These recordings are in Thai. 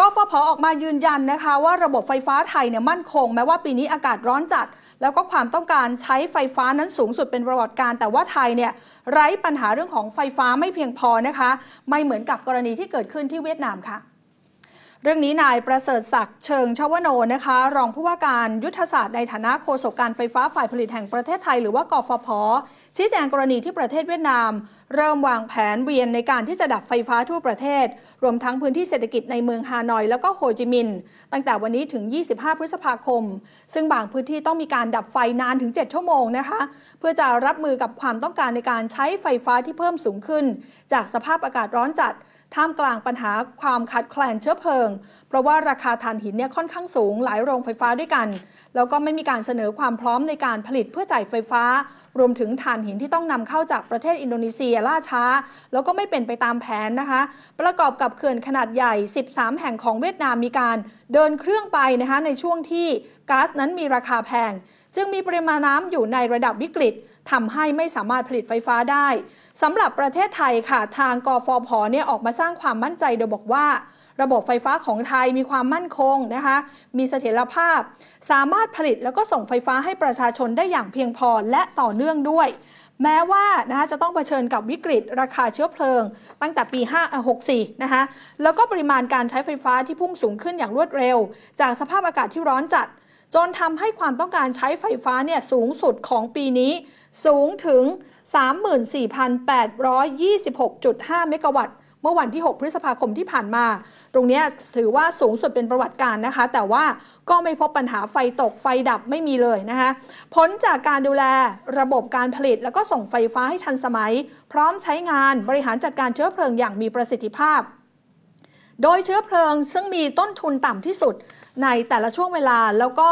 กฟผ ออกมายืนยันนะคะ ว่าระบบไฟฟ้าไทยเนี่ยมั่นคง แม้ว่าปีนี้อากาศร้อนจัด แล้วก็ความต้องการใช้ไฟฟ้านั้นสูงสุดเป็นประวัติการ แต่ว่าไทยเนี่ยไร้ปัญหาเรื่องของไฟฟ้าไม่เพียงพอนะคะไม่เหมือนกับกรณีที่เกิดขึ้นที่เวียดนามค่ะเรื่องนี้นายประเสริฐศักดิ์เชิงชวโนนะคะ รองผู้ว่าการยุทธศาสตร์ในฐานะโฆษกการไฟฟ้าฝ่ายผลิตแห่งประเทศไทยหรือว่ากฟผชี้แจงกรณีที่ประเทศเวียดนาม เริ่มวางแผนเวียนในการที่จะดับไฟฟ้าทั่วประเทศ รวมทั้งพื้นที่เศรษฐกิจในเมืองฮานอยแล้วก็โฮจิมินห์ตั้งแต่วันนี้ถึง 25 พฤษภาคม ซึ่งบางพื้นที่ต้องมีการดับไฟนานถึง 7 ชั่วโมงนะคะเพื่อจะรับมือกับความต้องการในการใช้ไฟฟ้าที่เพิ่มสูงขึ้น จากสภาพอากาศร้อนจัดท่ามกลางปัญหาความขาดแคลนเชื้อเพลิง เพราะว่าราคาถ่านหินเนี่ยค่อนข้างสูงหลายโรงไฟฟ้าด้วยกัน แล้วก็ไม่มีการเสนอความพร้อมในการผลิตเพื่อจ่ายไฟฟ้า รวมถึงถ่านหินที่ต้องนำเข้าจากประเทศอินโดนีเซียล่าช้า แล้วก็ไม่เป็นไปตามแผนนะคะ ประกอบกับเขื่อนขนาดใหญ่ 13 แห่งของเวียดนามมีการเดินเครื่องไปนะคะ ในช่วงที่ก๊าซนั้นมีราคาแพงจึงมีปริมาณน้ำอยู่ในระดับวิกฤตทำให้ไม่สามารถผลิตไฟฟ้าได้สำหรับประเทศไทยค่ะทางกฟผเนี่ยออกมาสร้างความมั่นใจโดยบอกว่าระบบไฟฟ้าของไทยมีความมั่นคงนะคะมีเสถียรภาพ สามารถผลิตแล้วก็ส่งไฟฟ้าให้ประชาชนได้อย่างเพียงพอและต่อเนื่องด้วย แม้ว่านะคะจะต้องเผชิญกับวิกฤต ราคาเชื้อเพลิงตั้งแต่ปี 5 64นะคะแล้วก็ปริมาณการใช้ไฟฟ้าที่พุ่งสูงขึ้นอย่างรวดเร็ว จากสภาพอากาศที่ร้อนจัดจนทำให้ความต้องการใช้ไฟฟ้าเนี่ยสูงสุดของปีนี้ สูงถึง 34,826.5เมกะวัตต์เมื่อวันที่ 6 พฤษภาคมที่ผ่านมา ตรงนี้ถือว่าสูงสุดเป็นประวัติการนะคะ แต่ว่าก็ไม่พบปัญหาไฟตกไฟดับไม่มีเลยนะคะผลจากการดูแลระบบการผลิตแล้วก็ส่งไฟฟ้าให้ทันสมัย พร้อมใช้งานบริหารจัดการเชื้อเพลิงอย่างมีประสิทธิภาพโดยเชื้อเพลิง ซึ่งมีต้นทุนต่ำที่สุดในแต่ละช่วงเวลาแล้วก็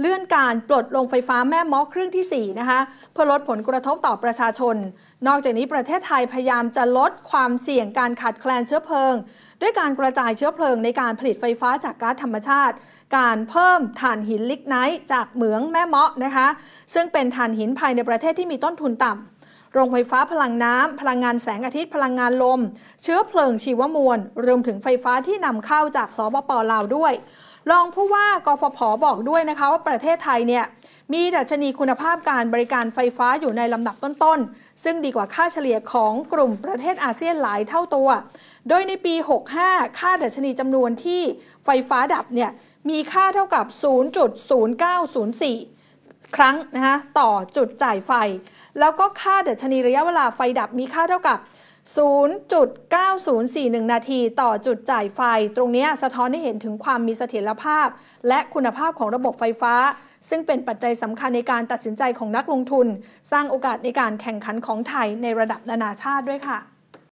เลื่อนการปลดลงไฟฟ้าแม่มอเครื่องที่ 4 นะคะเพื่อลดผลกระทบต่อประชาชน นอกจากนี้ประเทศไทยพยายามจะลดความเสี่ยงการขาดแคลนเชื้อเพลิง ด้วยการกระจายเชื้อเพลิง ในการผลิตไฟฟ้าจากก๊าซธรรมชาติ การเพิ่มถ่านหินลิกไนท์จากเหมืองแม่เมาะนะคะซึ่งเป็นถ่านหินภายในประเทศที่มีต้นทุนต่ำโรงไฟฟ้าพลังน้ำพลังงานแสงอาทิตย์พลังงานลม เชื้อเพลิงชีวมวลรวมถึงไฟฟ้าที่นำเข้าจากสปปลาวด้วยรองผู้ว่ากฟผบอกด้วยนะคะว่าประเทศไทยเนี่ยมีดัชนีคุณภาพการบริการไฟฟ้าอยู่ในลำดับต้นๆ ซึ่งดีกว่าค่าเฉลี่ยของกลุ่มประเทศอาเซียนหลายเท่าตัวโดยในปี 65 ค่าดัชนีจำนวนที่ไฟฟ้าดับเนี่ยมีค่าเท่ากับ 0.0904ครั้งนะคะต่อจุดจ่ายไฟ แล้วก็ค่าเดัชนีระยะเวลาไฟดับมีค่าเท่ากับ 0.9041 นาทีต่อจุดจ่ายไฟ ตรงนี้สะท้อนให้เห็นถึงความมีเสถียรภาพและคุณภาพของระบบไฟฟ้า ซึ่งเป็นปัจจัยสำคัญในการตัดสินใจของนักลงทุน สร้างโอกาสในการแข่งขันของไทยในระดับนานาชาติด้วยค่ะ